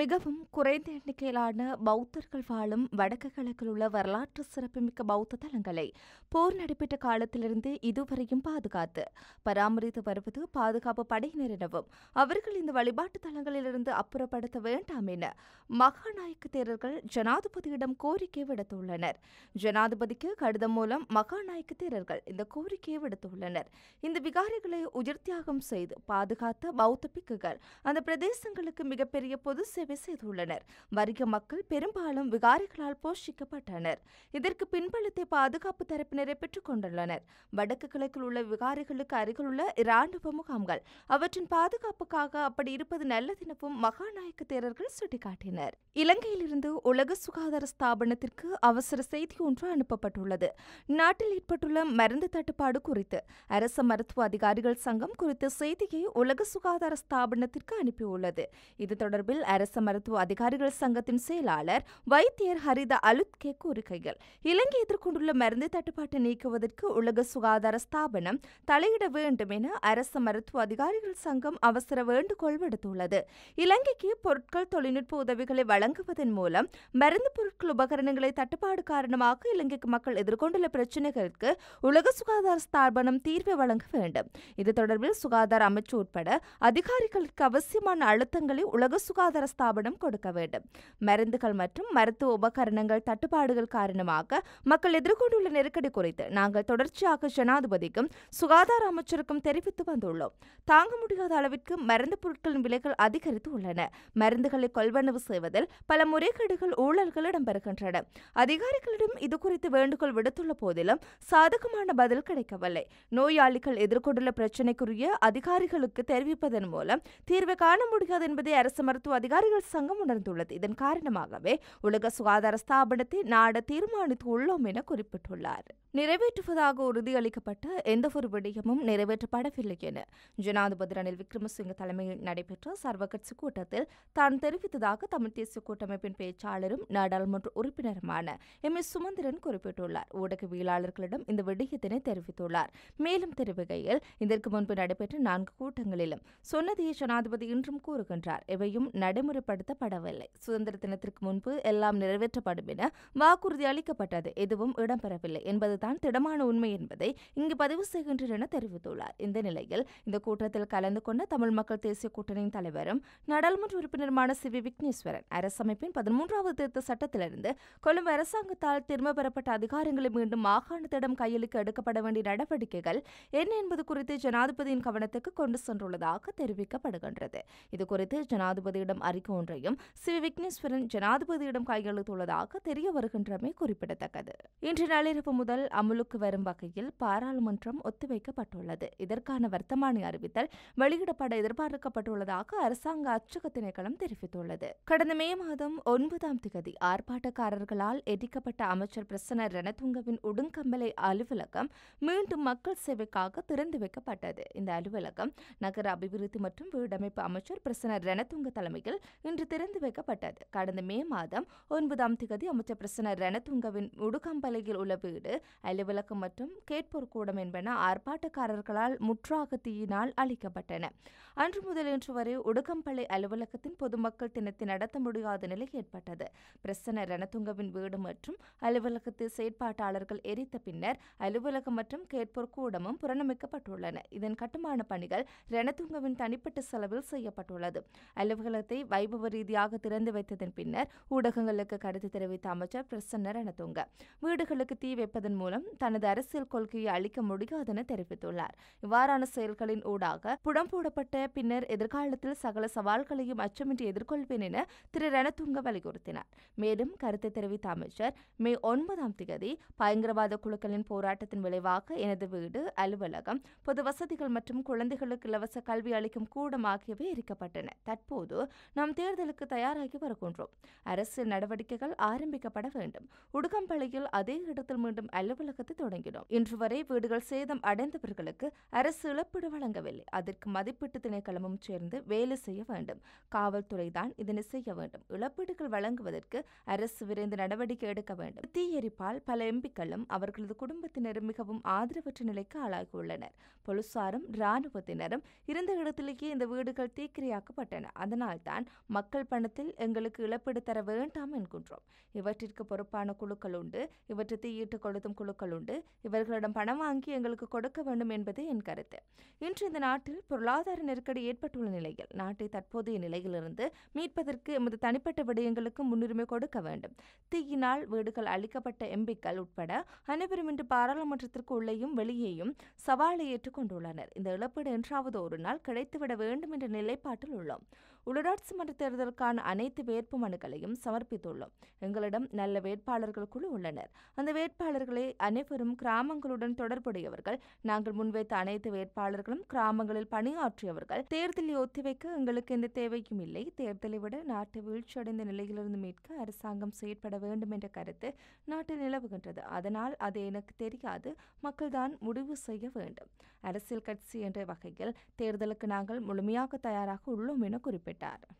மிகவும் குறைந்த எண்ணிக்கையிலான பௌத்தர்கள் வாழும் வடக்கு கிழக்கில் உள்ள வரலாற்று சிறப்புமிக்க பௌத்த தலங்களை போர் நடைபெற்ற காலத்திலிருந்து இதுவரையும் பாதுகாத்து பராமரித்து வருவது பாதுகாப்பு படையினர் அவர்கள் இந்த வழிபாட்டு தலங்களிலிருந்து அப்புறப்படுத்த வேண்டாம் என மகாநாயக்க தேரர்கள் ஜனாதிபதியிடம் கோரிக்கை விடுத்துள்ளனர் ஜனாதிபதிக்கு கடிதம் மூலம் மகாநாயக்க தேரர்கள் இந்த கோரிக்கையை விடுத்துள்ளனர் இந்த விகாரிகளை உயிர்த்தியாகம் செய்து பாதுகாத்த பௌத்த பிக்குகள் அந்த பிரதேசங்களுக்கு மிகப்பெரிய பொது சேவை பதிவு செய்துள்ளனர் வறிய மக்கள் பெரும்பாலும் விகாரிகளால் போஷிக்கப்பட்டனர் இதற்கு பின்பலத்தை பாதுகாப்பு தரப்பினரை பெற்றுக் கொண்டுள்ளனர் வடக்கு கிழக்கில் உள்ள விகாரிகளுக்கு அருகில் உள்ள இராணுவ முகாம்கள் அவற்றின் பாதுகாப்புக்காக அப்படி இருப்பது நல்லதெனவும் மகாநாயக்க தேரர்கள் சுட்டிக்காட்டினர் இலங்கையிலிருந்து உலக சுகாதார ஸ்தாபனத்திற்கு அவசர செய்தி ஒன்று அனுப்பப்பட்டுள்ளது நாட்டில் ஏற்பட்டுள்ள மருந்து தட்டுப்பாடு குறித்து அரச மருத்துவ அதிகாரிகள் சங்கம் குறித்த செய்தியை உலக சுகாதார ஸ்தாபனத்திற்கு அனுப்பியுள்ளது இது தொடர்பில் அரசு அரச மருத்துவ அதிகாரிகள் சங்கத்தின் செயலாளர் வைத்தியர் ஹரித அலுத்கே கூறுகையில் இலங்கை எதிர்கொண்டுள்ள மருந்து தட்டுப்பாட்டை நீக்குவதற்கு உலக சுகாதார ஸ்தாபனம் தலையிட வேண்டும் என அரச மருத்துவ அதிகாரிகள் சங்கம் அவசர வேண்டுகோள் விடுத்துள்ளது இலங்கைக்கு பொருட்கள் தொழில்நுட்ப உதவிகளை வழங்குவதன் மூலம் மருந்து பொருட்கள் உபகரணங்களை தட்டுப்பாடு காரணமாக இலங்கைக்கு மக்கள் எதிர்கொண்டுள்ள பிரச்சினைகளுக்கு உலக சுகாதார ஸ்தாபனம் தீர்வை வழங்க வேண்டும் இது தொடர்பில் சுகாதார அமைச்சு உட்பட அதிகாரிகளுக்கு அவசியமான அழுத்தங்களை உலக சுகாதார வாஸ்தாபனம் கொடுக்க வேண்டும் மருந்துகள் மற்றும் மருத்துவ உபகரணங்கள் தட்டுப்பாடுகள் காரணமாக மக்கள் எதிர்கொண்டுள்ள நெருக்கடி குறித்து நாங்கள் தொடர்ச்சியாக ஜனாதிபதிக்கும் சுகாதார அமைச்சருக்கும் தெரிவித்து வந்துள்ளோம் தாங்க முடியாத அளவிற்கு மருந்து பொருட்களின் விலைகள் அதிகரித்து உள்ளன மருந்துகளை கொள்வனவு செய்வதில் பல முறைகேடுகள் ஊழல்கள் இடம்பெறுகின்றன அதிகாரிகளிடம் இதுகுறித்து வேண்டுகோள் விடுத்துள்ள போதிலும் சாதகமான பதில் கிடைக்கவில்லை நோயாளிகள் எதிர்கொண்டுள்ள பிரச்சினைக்குரிய அதிகாரிகளுக்கு தெரிவிப்பதன் மூலம் தீர்வு காண முடியாது என்பதை அரசு மருத்துவ அதிகாரிகள் நடிகர்கள் சங்கம் உணர்ந்துள்ளது இதன் காரணமாகவே உலக சுகாதார ஸ்தாபனத்தை நாட தீர்மானித்துள்ளோம் என குறிப்பிட்டுள்ளார் நிறைவேற்றுவதாக உறுதியளிக்கப்பட்ட எந்தவொரு விடயமும் நிறைவேற்றப்படவில்லை என ஜனாதிபதி ரணில் விக்ரமசிங்க தலைமையில் நடைபெற்ற சர்வகட்சி கூட்டத்தில் தான் தெரிவித்ததாக தமிழ் தேசிய கூட்டமைப்பின் பேச்சாளரும் நாடாளுமன்ற உறுப்பினருமான எம் எஸ் சுமந்திரன் குறிப்பிட்டுள்ளார் ஊடகவியலாளர்களிடம் இந்த விடயத்தினை தெரிவித்துள்ளார் மேலும் தெரிவிக்கையில் இதற்கு முன்பு நடைபெற்ற நான்கு கூட்டங்களிலும் சொன்னதையே ஜனாதிபதி இன்றும் கூறுகின்றார் இவையும் நடைமுறை நடைமுறைப்படுத்தப்படவில்லை சுதந்திர தினத்திற்கு முன்பு எல்லாம் நிறைவேற்றப்படும் என வாக்குறுதி அளிக்கப்பட்டது எதுவும் இடம்பெறவில்லை என்பதுதான் திடமான உண்மை என்பதை இங்கு பதிவு செய்கின்றனர் என தெரிவித்துள்ளார் இந்த நிலையில் இந்த கூட்டத்தில் கலந்து கொண்ட தமிழ் மக்கள் தேசிய கூட்டணியின் தலைவரும் நாடாளுமன்ற உறுப்பினருமான சி வி விக்னேஸ்வரன் அரசமைப்பின் பதிமூன்றாவது திருத்த சட்டத்திலிருந்து கொழும்பு அரசாங்கத்தால் திரும்ப பெறப்பட்ட அதிகாரங்களை மீண்டும் மாகாணத்திடம் கையெழுக்க எடுக்கப்பட வேண்டிய நடவடிக்கைகள் என்ன என்பது குறித்து ஜனாதிபதியின் கவனத்துக்கு கொண்டு சென்றுள்ளதாக தெரிவிக்கப்படுகின்றது இதுகுறித்து ஜனாதிபதியிடம் அறிக்கை ஒன்றையும் ஸ்ரீ விக்னேஸ்வரன் ஜனாதிபதியிடம் கையெழுத்துள்ளதாக தெரிய வருகின்றமை குறிப்பிடத்தக்கது இன்று நள்ளிரவு முதல் அமலுக்கு வரும் வகையில் பாராளுமன்றம் ஒத்திவைக்கப்பட்டுள்ளது இதற்கான வர்த்தமானி அறிவித்தல் வெளியிடப்பட எதிர்பார்க்கப்பட்டுள்ளதாக அரசாங்க அச்சக திணைக்களம் தெரிவித்துள்ளது கடந்த மே மாதம் ஒன்பதாம் திகதி ஆர்ப்பாட்டக்காரர்களால் எடிக்கப்பட்ட அமைச்சர் பிரசன்ன ரணதுங்கவின் உடுங்கம்பலை அலுவலகம் மீண்டும் மக்கள் சேவைக்காக திறந்து வைக்கப்பட்டது இந்த அலுவலகம் நகர அபிவிருத்தி மற்றும் வீடமைப்பு அமைச்சர் பிரசன்ன ரணதுங்க தலைமையில் இன்று திறந்து வைக்கப்பட்டது கடந்த மே மாதம் ஒன்பதாம் திகதி அமைச்சர் பிரசன ரணதுங்கவின் உடுக்கம்பலையில் உள்ள வீடு அலுவலகம் மற்றும் கேட்போர் கூடம் என்பன ஆர்ப்பாட்டக்காரர்களால் முற்றாக தீயினால் அளிக்கப்பட்டன அன்று முதல் இன்று வரை உடுக்கம்பளை அலுவலகத்தின் பொதுமக்கள் தினத்தை நடத்த முடியாத நிலை ஏற்பட்டது பிரசன ரணதுங்கவின் வீடு மற்றும் அலுவலகத்து செயற்பாட்டாளர்கள் எரித்த பின்னர் அலுவலகம் மற்றும் கேட்போர் கூடமும் புறணமிக்கப்பட்டுள்ளன இதன் கட்டுமான பணிகள் ரணதுங்கவின் தனிப்பட்ட செலவில் செய்யப்பட்டுள்ளது அலுவலகத்தை வைப அனுபவ ரீதியாக திறந்து வைத்ததன் பின்னர் ஊடகங்களுக்கு கருத்து தெரிவித்த அமைச்சர் பிரசன்ன ரணதுங்க வீடுகளுக்கு தீ வைப்பதன் மூலம் தனது அரசியல் கொள்கையை அளிக்க முடியாதென தெரிவித்துள்ளார் இவ்வாறான செயல்களின் ஊடாக புடம் போடப்பட்ட பின்னர் எதிர்காலத்தில் சகல சவால்களையும் அச்சமின்றி எதிர்கொள்வேன் என திரு ரணதுங்க வலியுறுத்தினார் மேலும் கருத்து தெரிவித்த அமைச்சர் மே ஒன்பதாம் தேதி பயங்கரவாத குழுக்களின் போராட்டத்தின் விளைவாக எனது வீடு அலுவலகம் பொது வசதிகள் மற்றும் குழந்தைகளுக்கு இலவச கல்வி அளிக்கும் கூடம் ஆகியவை எரிக்கப்பட்டன தற்போது நாம் தேர்தலுக்கு தயாராகி வருகின்றோம் அரசு நடவடிக்கைகள் ஆரம்பிக்கப்பட வேண்டும் உடுக்கம்பள்ளியில் அதே இடத்தில் மீண்டும் அலுவலகத்தை தொடங்கினோம் இன்று வரை வீடுகள் சேதம் அடைந்தவர்களுக்கு அரசு இழப்பீடு வழங்கவில்லை அதற்கு மதிப்பீட்டு திணைக்களமும் சேர்ந்து வேலை செய்ய வேண்டும் காவல்துறை தான் இதனை செய்ய வேண்டும் இழப்பீடுகள் வழங்குவதற்கு அரசு விரைந்து நடவடிக்கை எடுக்க வேண்டும் தீயரிப்பால் பல எம்பிக்களும் அவர்களது குடும்பத்தினரும் மிகவும் ஆதரவற்ற நிலைக்கு ஆளாகியுள்ளனர் போலீசாரும் இராணுவத்தினரும் இருந்த இடத்திலேயே இந்த வீடுகள் தீக்கிரையாக்கப்பட்டன அதனால்தான் மக்கள் பணத்தில் எங்களுக்கு இழப்பீடு தர வேண்டாம் என்கின்றோம் இவற்றிற்கு பொறுப்பான குழுக்கள் உண்டு இவற்றை தீயிட்டுக் கொளுத்தும் குழுக்கள் உண்டு இவர்களிடம் பணம் வாங்கி எங்களுக்கு கொடுக்க வேண்டும் என்பது என் கருத்து இன்று இந்த நாட்டில் பொருளாதார நெருக்கடி ஏற்பட்டுள்ள நிலையில் நாட்டை தற்போதைய நிலையிலிருந்து மீட்பதற்கு எமது தனிப்பட்ட விடயங்களுக்கு முன்னுரிமை கொடுக்க வேண்டும் தீயினால் வீடுகள் அளிக்கப்பட்ட எம்பிக்கள் உட்பட அனைவரும் இன்று பாராளுமன்றத்திற்கு உள்ளேயும் வெளியேயும் சவாலை ஏற்றுக்கொண்டுள்ளனர் இந்த இழப்பீடு என்றாவது ஒரு நாள் கிடைத்துவிட வேண்டும் என்ற நிலைப்பாட்டில் உள்ளோம் உள்ளாட்சி மன்ற தேர்தலுக்கான அனைத்து வேட்பு மனுக்களையும் சமர்ப்பித்துள்ளோம் எங்களிடம் நல்ல வேட்பாளர்கள் குழு உள்ளனர் அந்த வேட்பாளர்களை அனைவரும் கிராமங்களுடன் தொடர்புடையவர்கள் நாங்கள் முன்வைத்த அனைத்து வேட்பாளர்களும் கிராமங்களில் பணியாற்றியவர்கள் தேர்தலை ஒத்திவைக்க எங்களுக்கு எந்த தேவையும் இல்லை தேர்தலை விட நாட்டை வீழ்ச்சியடைந்த நிலையிலிருந்து மீட்க அரசாங்கம் செயற்பட வேண்டும் என்ற கருத்து நாட்டில் நிலவுகின்றது அதனால் அது எனக்கு தெரியாது மக்கள்தான் முடிவு செய்ய வேண்டும் அரசியல் கட்சி என்ற வகையில் தேர்தலுக்கு நாங்கள் முழுமையாக தயாராக உள்ளோம் என குறிப்பிட்டார் குறிப்பிட்டார்